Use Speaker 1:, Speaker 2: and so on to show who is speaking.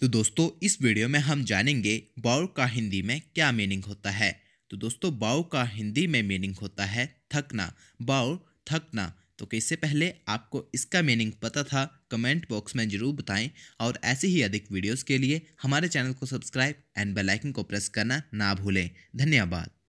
Speaker 1: तो दोस्तों इस वीडियो में हम जानेंगे बाउ का हिंदी में क्या मीनिंग होता है तो दोस्तों बाउ का हिंदी में मीनिंग होता है थकना बाउ थकना तो इससे पहले आपको इसका मीनिंग पता था कमेंट बॉक्स में ज़रूर बताएं और ऐसे ही अधिक वीडियोस के लिए हमारे चैनल को सब्सक्राइब एंड बेल आइकन को प्रेस करना ना भूलें धन्यवाद